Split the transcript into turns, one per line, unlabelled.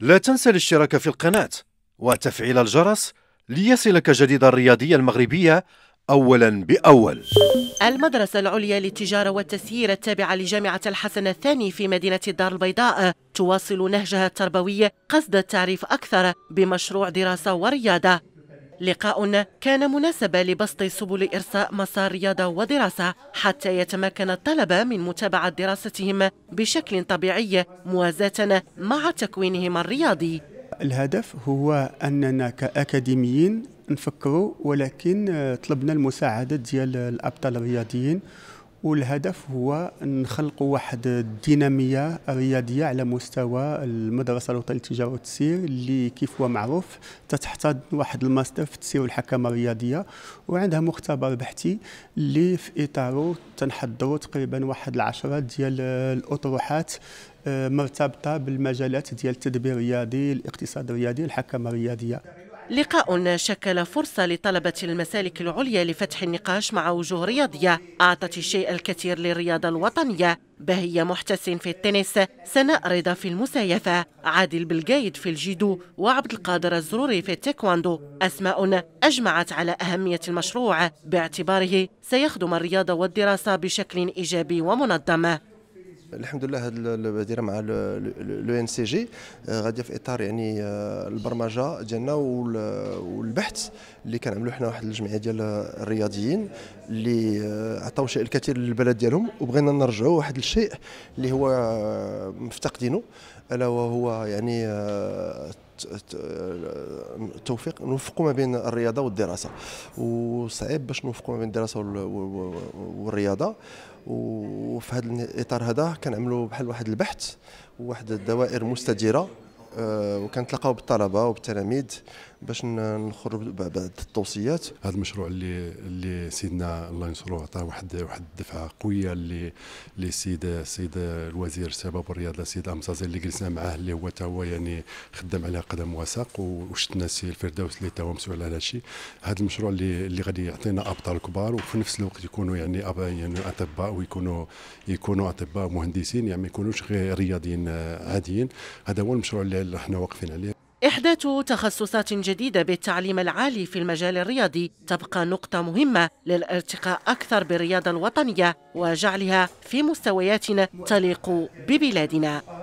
لا تنسى الاشتراك في القناة وتفعيل الجرس ليصلك جديد الرياضية المغربية أولا بأول
المدرسة العليا للتجارة والتسيير التابعة لجامعة الحسن الثاني في مدينة الدار البيضاء تواصل نهجها التربوي قصد التعريف أكثر بمشروع دراسة ورياضة لقاء كان مناسبا لبسط سبل إرساء مسار رياضة ودراسة حتى يتمكن الطلبة من متابعة دراستهم بشكل طبيعي موازاة مع تكوينهم الرياضي
الهدف هو أننا كأكاديميين نفكروا ولكن طلبنا المساعدة ديال الأبطال الرياضيين والهدف هو نخلق واحد الدينامية الرياضية على مستوى المدرسة الوطنية للتجارة والتسيير اللي كيف هو معروف تتحتضن واحد الماستر في التسيير والحكمة الرياضية وعندها مختبر بحثي اللي في إطاره تنحضروا تقريبا واحد العشرة ديال الأطروحات آه، مرتبطة بالمجالات ديال التدبير الرياضي الاقتصاد الرياضي الحكامة الرياضية
لقاء شكل فرصة لطلبة المسالك العليا لفتح النقاش مع وجوه رياضية أعطت الشيء الكثير للرياضة الوطنية بهية محتسن في التنس سناء رضا في المسايفة عادل بالقايد في الجيدو وعبد القادر الزروري في التايكواندو أسماء أجمعت على أهمية المشروع باعتباره سيخدم الرياضة والدراسة بشكل إيجابي ومنظم
الحمد لله هذا المبادره مع لو ان سي جي غاديه في اطار يعني البرمجه ديالنا البحث اللي كنعملوا حنا واحد الجمعيه ديال الرياضيين اللي آه، عطاو شيء الكثير للبلد ديالهم وبغينا نرجعوا واحد الشيء اللي هو آه، مفتقدينه الا وهو يعني التوفيق آه، نوفقوا ما بين الرياضه والدراسه وصعيب باش نوفقوا ما بين الدراسه والرياضه وفي هذا الاطار هذا كنعملوا بحال واحد البحث وواحد الدوائر مستديره وكنتلاقاو
بالطلبه وبالتلاميذ باش نخرج بعد التوصيات هذا المشروع اللي اللي سيدنا الله ينصره عطاه واحد واحد الدفعه قويه اللي اللي السيد الوزير الشباب والرياضه السيد امصازي اللي جلسنا معاه اللي هو تا هو يعني خدام على قدم وساق وشتنا السي الفردوس اللي تا هو مسؤول على هذا الشيء هذا المشروع اللي اللي غادي يعطينا ابطال كبار وفي نفس الوقت يكونوا يعني يعني اطباء ويكونوا يكونوا اطباء مهندسين يعني ما يكونوش غير رياضيين آه، عاديين هذا هو المشروع اللي احنا واقفين عليه
إحداث تخصصات جديدة بالتعليم العالي في المجال الرياضي تبقى نقطة مهمة للارتقاء أكثر بالرياضة الوطنية وجعلها في مستويات تليق ببلادنا